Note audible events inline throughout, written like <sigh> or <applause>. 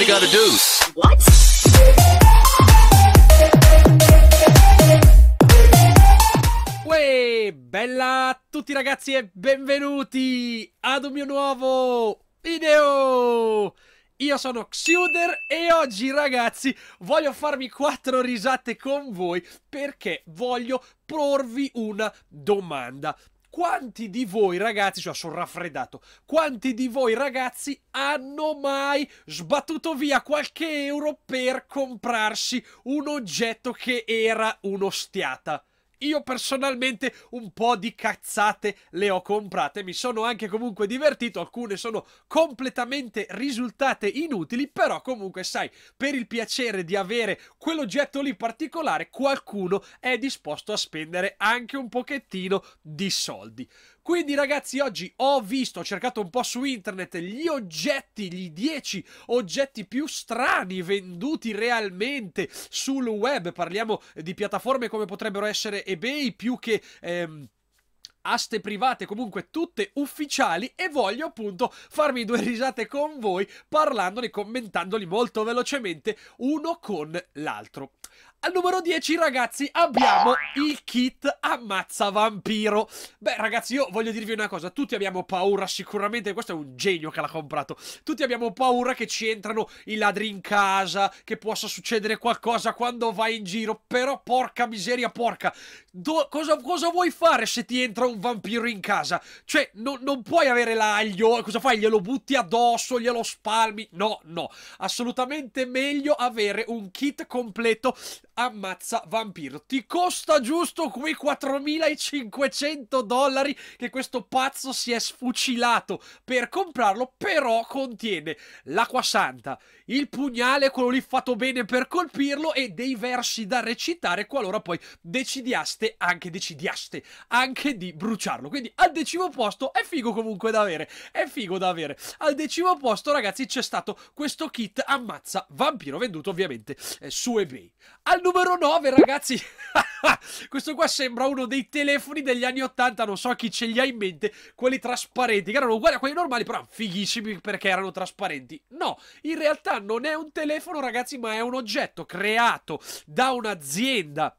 Everybody got a deuce. Uè, bella a tutti ragazzi e benvenuti ad un mio nuovo video! Io sono Xuder e oggi ragazzi voglio farmi quattro risate con voi perché voglio porvi una domanda quanti di voi ragazzi, cioè sono raffreddato, quanti di voi ragazzi hanno mai sbattuto via qualche euro per comprarsi un oggetto che era uno stiata? Io personalmente un po' di cazzate le ho comprate, mi sono anche comunque divertito, alcune sono completamente risultate inutili, però comunque sai, per il piacere di avere quell'oggetto lì particolare, qualcuno è disposto a spendere anche un pochettino di soldi. Quindi ragazzi oggi ho visto, ho cercato un po' su internet gli oggetti, gli 10 oggetti più strani venduti realmente sul web. Parliamo di piattaforme come potrebbero essere eBay più che... Ehm, aste private comunque tutte ufficiali e voglio appunto farmi due risate con voi parlandone, commentandoli molto velocemente uno con l'altro. Al numero 10 ragazzi abbiamo il kit ammazza vampiro Beh ragazzi io voglio dirvi una cosa Tutti abbiamo paura sicuramente Questo è un genio che l'ha comprato Tutti abbiamo paura che ci entrano i ladri in casa Che possa succedere qualcosa quando vai in giro Però porca miseria porca Do cosa, cosa vuoi fare se ti entra un un vampiro in casa. Cioè, no, non puoi avere l'aglio. Cosa fai? Glielo butti addosso, glielo spalmi. No, no. Assolutamente meglio avere un kit completo ammazza vampiro. Ti costa giusto quei 4.500 dollari che questo pazzo si è sfucilato per comprarlo, però contiene l'acqua santa, il pugnale, quello lì fatto bene per colpirlo e dei versi da recitare qualora poi decidiaste, anche decidiaste, anche di bruciare bruciarlo. Quindi al decimo posto è figo comunque da avere. È figo da avere. Al decimo posto, ragazzi, c'è stato questo kit ammazza vampiro venduto ovviamente eh, su eBay. Al numero 9, ragazzi, <laughs> questo qua sembra uno dei telefoni degli anni 80, non so chi ce li ha in mente, quelli trasparenti, che erano uguali a quelli normali, però fighissimi perché erano trasparenti. No, in realtà non è un telefono, ragazzi, ma è un oggetto creato da un'azienda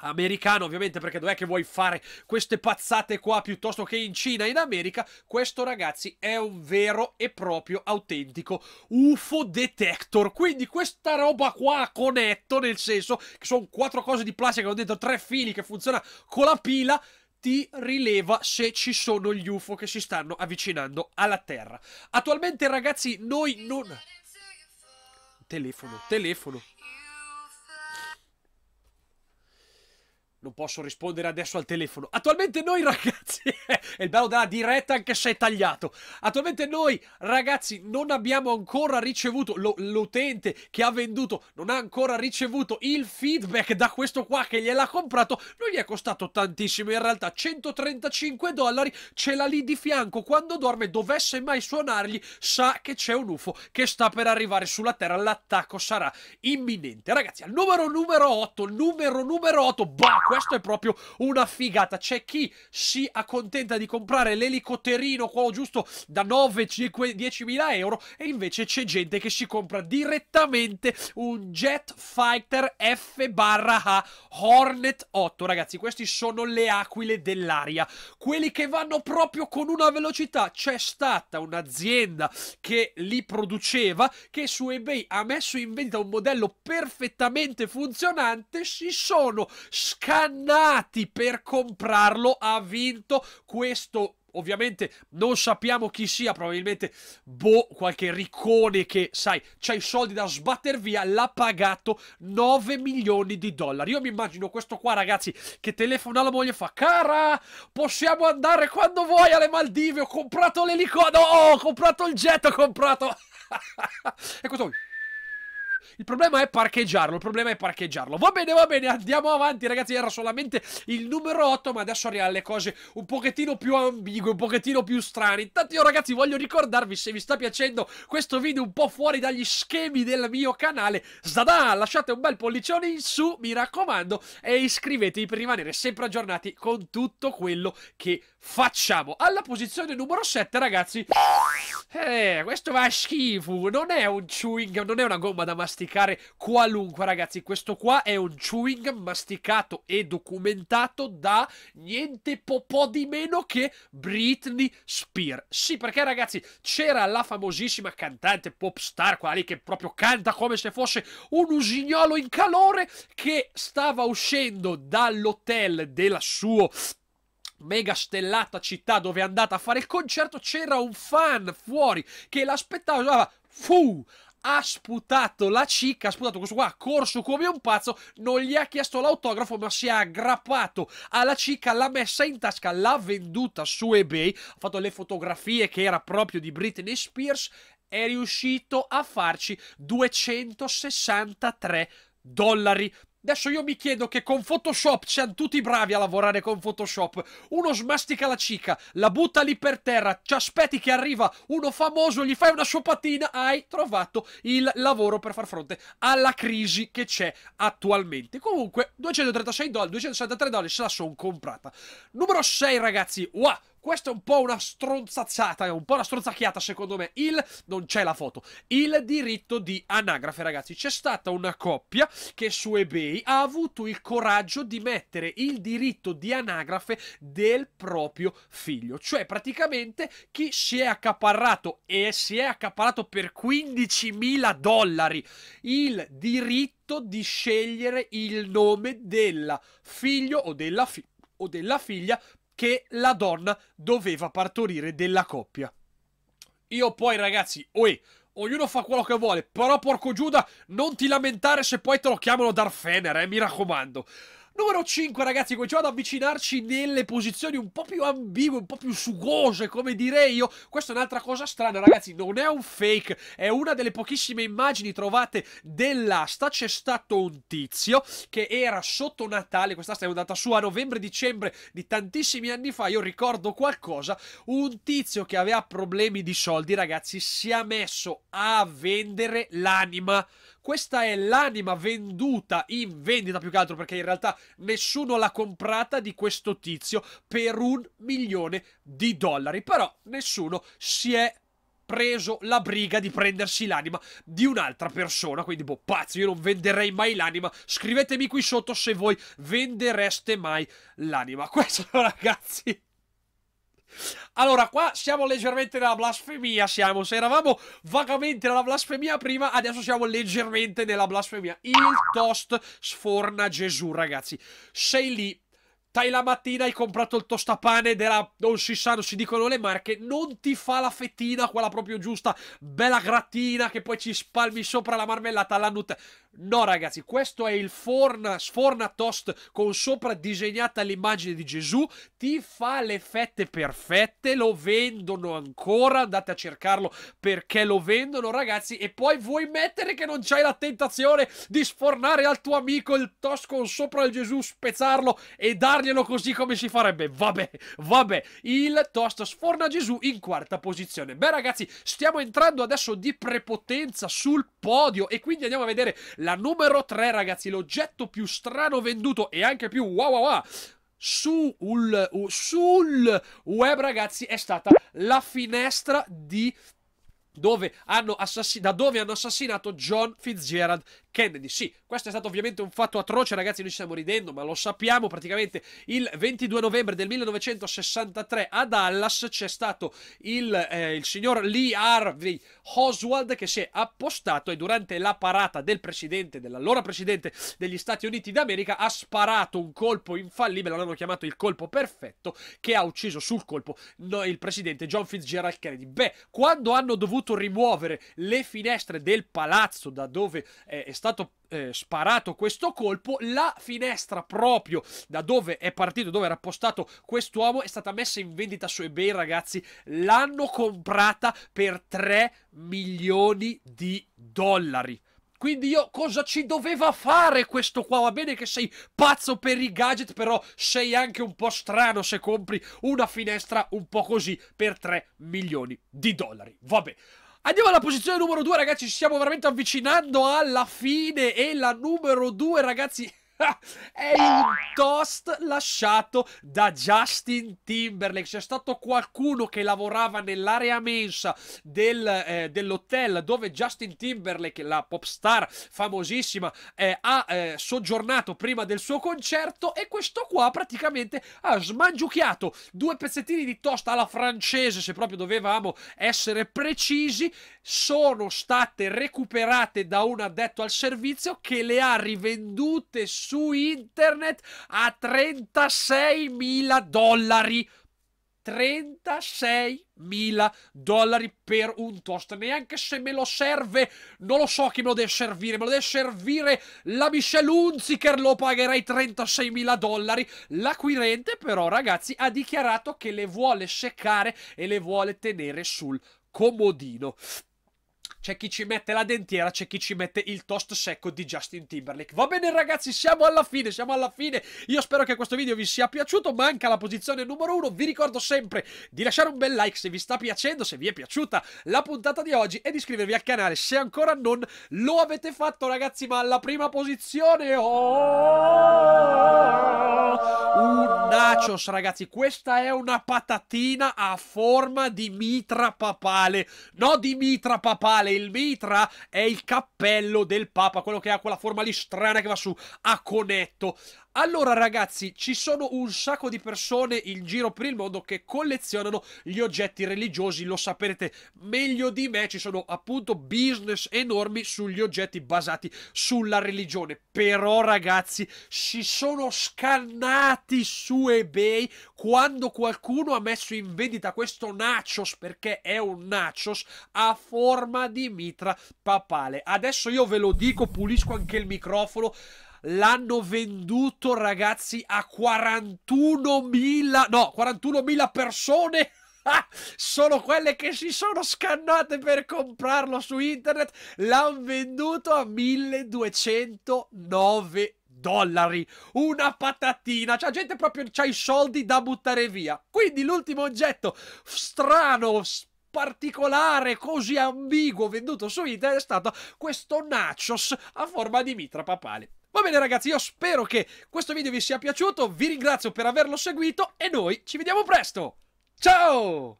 americano, ovviamente, perché dov'è che vuoi fare queste pazzate qua piuttosto che in Cina in America? Questo, ragazzi, è un vero e proprio autentico UFO detector. Quindi questa roba qua a conetto, nel senso che sono quattro cose di plastica che ho dentro tre fili che funziona con la pila ti rileva se ci sono gli UFO che si stanno avvicinando alla Terra. Attualmente, ragazzi, noi non telefono, telefono. non posso rispondere adesso al telefono. Attualmente noi <laughs> ragazzi, è il bello della diretta anche se è tagliato. Attualmente noi ragazzi non abbiamo ancora ricevuto, l'utente che ha venduto non ha ancora ricevuto il feedback da questo qua che gliel'ha comprato. Non gli è costato tantissimo, in realtà 135 dollari, ce l'ha lì di fianco. Quando dorme dovesse mai suonargli, sa che c'è un UFO che sta per arrivare sulla Terra, l'attacco sarà imminente. Ragazzi, al numero numero 8, numero numero 8, bah, questo è proprio una figata. C'è chi si accontenta di comprare l'elicotterino qua oh, giusto da 9, 5, 10 mila euro e invece c'è gente che si compra direttamente un Jet Fighter F barra A Hornet 8. Ragazzi, questi sono le aquile dell'aria. Quelli che vanno proprio con una velocità. C'è stata un'azienda che li produceva che su eBay ha messo in vendita un modello perfettamente funzionante. Si sono scaricati ingannati per comprarlo, ha vinto questo ovviamente non sappiamo chi sia, probabilmente boh, qualche riccone che, sai, c'ha i soldi da sbatter via, l'ha pagato 9 milioni di dollari. Io mi immagino questo qua, ragazzi, che telefona alla moglie e fa "Cara, possiamo andare quando vuoi alle Maldive, ho comprato l'elicottero, no, ho comprato il jet, ho comprato". <laughs> e questo il problema è parcheggiarlo, il problema è parcheggiarlo. Va bene, va bene, andiamo avanti ragazzi, era solamente il numero 8, ma adesso arriva alle cose un pochettino più ambigue, un pochettino più strane. Intanto io ragazzi voglio ricordarvi se vi sta piacendo questo video un po' fuori dagli schemi del mio canale, Zadà, lasciate un bel pollicione in su, mi raccomando, e iscrivetevi per rimanere sempre aggiornati con tutto quello che facciamo. Alla posizione numero 7 ragazzi, eh, questo va schifo, non è un chewing, non è una gomma da masticare masticare qualunque, ragazzi. Questo qua è un chewing masticato e documentato da niente po', po di meno che Britney Spears. Sì, perché ragazzi, c'era la famosissima cantante pop star, quella lì che proprio canta come se fosse un usignolo in calore, che stava uscendo dall'hotel della sua mega stellata città dove è andata a fare il concerto, c'era un fan fuori che l'aspettava, fu ha sputato la cicca, ha sputato questo qua, ha corso come un pazzo, non gli ha chiesto l'autografo ma si è aggrappato alla cicca, l'ha messa in tasca, l'ha venduta su eBay, ha fatto le fotografie che era proprio di Britney Spears, è riuscito a farci 263 dollari Adesso io mi chiedo che con Photoshop siano tutti bravi a lavorare con Photoshop. Uno smastica la cica, la butta lì per terra, ci aspetti che arriva uno famoso, gli fai una sciapatina, hai trovato il lavoro per far fronte alla crisi che c'è attualmente. Comunque, 236 dollari, 263 dollari se la sono comprata. Numero 6 ragazzi, wow! Questa è un po' una stronzacciata, è un po' una stronzacchiata secondo me. Il, non c'è la foto, il diritto di anagrafe ragazzi. C'è stata una coppia che su eBay ha avuto il coraggio di mettere il diritto di anagrafe del proprio figlio. Cioè praticamente chi si è accaparrato e si è accaparrato per 15.000 dollari il diritto di scegliere il nome del figlio o della, fi o della figlia che la donna doveva partorire della coppia. Io poi, ragazzi, oe, ognuno fa quello che vuole, però porco Giuda, non ti lamentare se poi te lo chiamano Darfener, eh, mi raccomando. Numero 5, ragazzi, cominciamo ad avvicinarci nelle posizioni un po' più ambigue, un po' più sugose, come direi io. Questa è un'altra cosa strana, ragazzi, non è un fake, è una delle pochissime immagini trovate dell'asta. C'è stato un tizio che era sotto Natale, quest'asta è andata su a novembre-dicembre di tantissimi anni fa, io ricordo qualcosa, un tizio che aveva problemi di soldi, ragazzi, si è messo a vendere l'anima questa è l'anima venduta in vendita più che altro perché in realtà nessuno l'ha comprata di questo tizio per un milione di dollari. Però nessuno si è preso la briga di prendersi l'anima di un'altra persona. Quindi, boh, pazzo, io non venderei mai l'anima. Scrivetemi qui sotto se voi vendereste mai l'anima. <laughs> Questo, ragazzi, allora, qua siamo leggermente nella blasfemia. Siamo, se eravamo vagamente nella blasfemia prima, adesso siamo leggermente nella blasfemia. Il toast sforna Gesù, ragazzi. Sei lì. Tai la mattina hai comprato il tostapane della non si sa, non si dicono le marche, non ti fa la fettina, quella proprio giusta, bella grattina che poi ci spalmi sopra la marmellata alla nutella. No, ragazzi, questo è il forna, sforna toast con sopra disegnata l'immagine di Gesù. Ti fa le fette perfette. Lo vendono ancora. Andate a cercarlo perché lo vendono, ragazzi. E poi vuoi mettere che non c'hai la tentazione di sfornare al tuo amico il toast con sopra il Gesù, spezzarlo e darglielo così come si farebbe. Vabbè, vabbè. Il toast sforna Gesù in quarta posizione. Beh, ragazzi, stiamo entrando adesso di prepotenza sul podio. E quindi andiamo a vedere la la numero 3, ragazzi, l'oggetto più strano venduto e anche più wow wow wow sul, sul web, ragazzi, è stata la finestra di dove hanno da dove hanno assassinato John Fitzgerald, Kennedy. Sì, questo è stato ovviamente un fatto atroce, ragazzi, noi ci stiamo ridendo, ma lo sappiamo praticamente il 22 novembre del 1963 a Dallas c'è stato il, eh, il signor Lee Harvey Oswald che si è appostato e durante la parata del presidente, dell'allora presidente degli Stati Uniti d'America, ha sparato un colpo infallibile, l'hanno chiamato il colpo perfetto, che ha ucciso sul colpo il presidente John Fitzgerald Kennedy. Beh, quando hanno dovuto rimuovere le finestre del palazzo da dove eh, è stato stato eh, sparato questo colpo, la finestra proprio da dove è partito, dove era postato quest'uomo, è stata messa in vendita su eBay, ragazzi. L'hanno comprata per 3 milioni di dollari. Quindi io cosa ci doveva fare questo qua? Va bene che sei pazzo per i gadget, però sei anche un po' strano se compri una finestra un po' così per 3 milioni di dollari. Vabbè. Andiamo alla posizione numero 2, ragazzi. Ci stiamo veramente avvicinando alla fine. E la numero 2, ragazzi. <laughs> è il toast lasciato da Justin Timberlake. C'è stato qualcuno che lavorava nell'area mensa del, eh, dell'hotel dove Justin Timberlake, la pop star famosissima, eh, ha eh, soggiornato prima del suo concerto e questo qua praticamente ha smangiucchiato due pezzettini di toast alla francese, se proprio dovevamo essere precisi, sono state recuperate da un addetto al servizio che le ha rivendute su internet a 36.000 dollari. 36.000 dollari per un toast. Neanche se me lo serve, non lo so chi me lo deve servire. Me lo deve servire la Michelle Unziker, lo pagherei 36 mila dollari. L'acquirente, però, ragazzi, ha dichiarato che le vuole seccare e le vuole tenere sul comodino c'è chi ci mette la dentiera, c'è chi ci mette il toast secco di Justin Timberlake. Va bene ragazzi, siamo alla fine, siamo alla fine. Io spero che questo video vi sia piaciuto, manca la posizione numero uno. Vi ricordo sempre di lasciare un bel like se vi sta piacendo, se vi è piaciuta la puntata di oggi e di iscrivervi al canale se ancora non lo avete fatto ragazzi, ma alla prima posizione... Oh! nachos, ragazzi. Questa è una patatina a forma di mitra papale. No, di mitra papale. Il mitra è il cappello del papa, quello che ha quella forma lì strana che va su a conetto. Allora ragazzi, ci sono un sacco di persone in giro per il mondo che collezionano gli oggetti religiosi, lo saprete meglio di me, ci sono appunto business enormi sugli oggetti basati sulla religione. Però ragazzi, si sono scannati su eBay quando qualcuno ha messo in vendita questo nachos, perché è un nachos a forma di mitra papale. Adesso io ve lo dico, pulisco anche il microfono l'hanno venduto, ragazzi, a 41.000, no, 41.000 persone. <laughs> sono quelle che si sono scannate per comprarlo su internet. L'hanno venduto a 1209 dollari. Una patatina. Cioè, gente proprio C'ha i soldi da buttare via. Quindi l'ultimo oggetto strano, particolare, così ambiguo venduto su internet è stato questo nachos a forma di mitra papale. Va bene ragazzi, io spero che questo video vi sia piaciuto, vi ringrazio per averlo seguito e noi ci vediamo presto. Ciao!